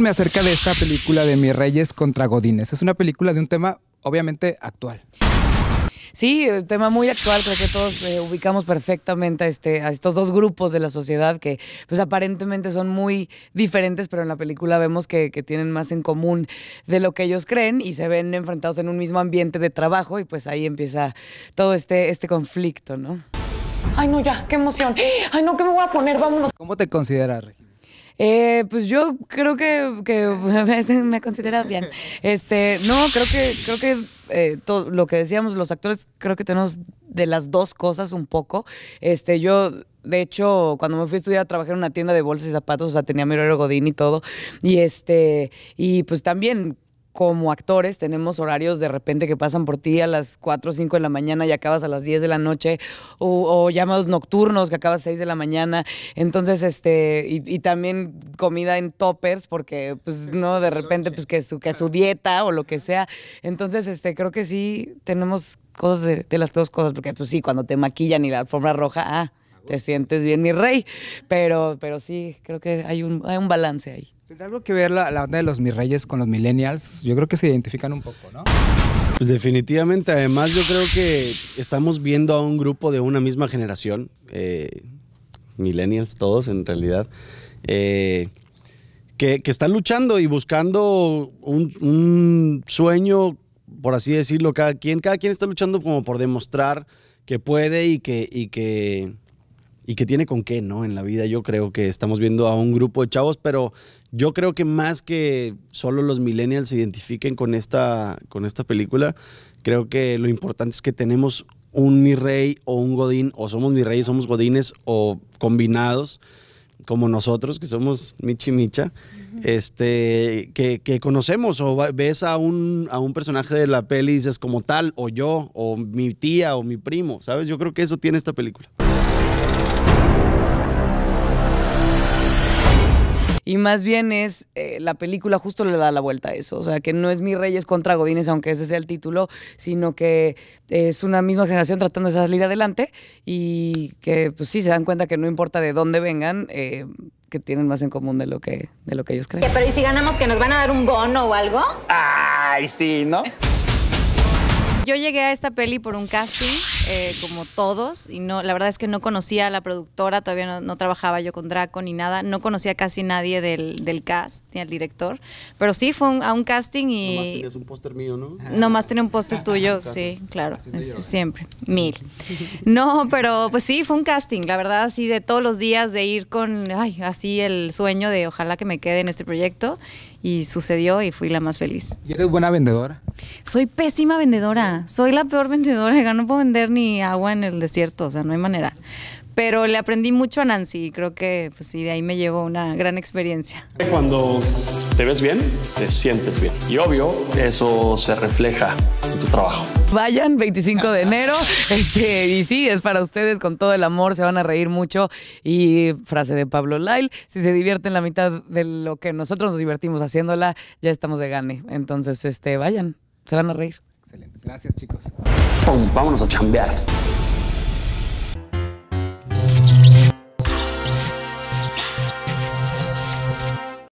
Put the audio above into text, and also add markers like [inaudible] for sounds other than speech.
me acerca de esta película de Mis Reyes contra Godines. Es una película de un tema obviamente actual. Sí, un tema muy actual, creo que todos eh, ubicamos perfectamente a, este, a estos dos grupos de la sociedad que pues aparentemente son muy diferentes, pero en la película vemos que, tienen más en común de lo que ellos creen y se ven enfrentados en un mismo ambiente de trabajo y pues ahí empieza todo este, este conflicto, ¿no? Ay, no, ya, qué emoción. Ay, no, ¿qué me voy a poner? Vámonos. ¿Cómo te consideras, eh, pues yo creo que, que [laughs] me considero bien. Este, no, creo que, creo que eh, todo lo que decíamos, los actores, creo que tenemos de las dos cosas un poco. Este, yo de hecho, cuando me fui a estudiar, a trabajar en una tienda de bolsas y zapatos, o sea, tenía mi horario Godín y todo. Y este, y pues también como actores tenemos horarios de repente que pasan por ti a las 4 o 5 de la mañana y acabas a las 10 de la noche, o, llamados nocturnos que acabas a 6 de la mañana. Entonces, este, y, también comida en toppers, porque, pues, no, de repente, pues, que su, que su dieta o lo que sea. Entonces, este, creo que sí tenemos cosas de, las dos cosas, porque, pues, sí, cuando te maquillan y la alfombra roja, ah, te sientes bien, mi rey. Pero, pero sí, creo que hay un, hay un balance ahí. ¿Tendrá algo que ver la, onda de los mis reyes con los millennials? Yo creo que se identifican un poco, ¿no? Pues definitivamente, además yo creo que estamos viendo a un grupo de una misma generación, eh, millennials todos en realidad, eh, que, están luchando y buscando un, un, sueño, por así decirlo, cada quien, cada quien está luchando como por demostrar que puede y que, y que y que tiene con qué, ¿no? En la vida yo creo que estamos viendo a un grupo de chavos, pero yo creo que más que solo los millennials se identifiquen con esta, con esta película, creo que lo importante es que tenemos un mi rey o un godín, o somos mi rey, somos godines o combinados como nosotros, que somos Michi Micha, este, que, conocemos o ves a un, a un personaje de la peli y dices como tal, o yo, o mi tía, o mi primo, ¿sabes? Yo creo que eso tiene esta película. Y más bien es, eh, la película justo le da la vuelta a eso. O sea, que no es Mi Reyes contra Godines, aunque ese sea el título, sino que es una misma generación tratando de salir adelante y que pues sí se dan cuenta que no importa de dónde vengan, eh, que tienen más en común de lo que, lo que ellos creen. Pero ¿y si ganamos que nos van a dar un bono o algo? Ay, sí, ¿no? Yo llegué a esta peli por un casting, eh, como todos, y no, la verdad es que no conocía a la productora, todavía no, trabajaba yo con Draco ni nada, no conocía casi nadie del, cast ni al director, pero sí fue a un casting y... Nomás tenías un póster mío, ¿no? Nomás tenía un póster ah, tuyo, sí, claro, siempre, mil. No, pero pues sí, fue un casting, la verdad, así de todos los días de ir con, ay, así el sueño de ojalá que me quede en este proyecto y sucedió y fui la más feliz. ¿Y eres buena vendedora? Soy pésima vendedora, soy la peor [laughs] vendedora, no puedo vender ni agua en el desierto, o sea, no hay manera. Pero le aprendí mucho a Nancy y creo que pues, sí, de ahí me llevo una gran experiencia. Cuando te ves bien, te sientes bien. Y obvio, eso se refleja en tu trabajo. Vayan, 25 de enero. [laughs] Este, y sí, es para ustedes con todo el amor, se van a reír mucho. Y frase de Pablo Lyle, si se divierten la mitad de lo que nosotros nos divertimos haciéndola, ya estamos de gane. Entonces, este, vayan, se van a reír. Excelente. Gracias, chicos. Pum, vámonos a chambear.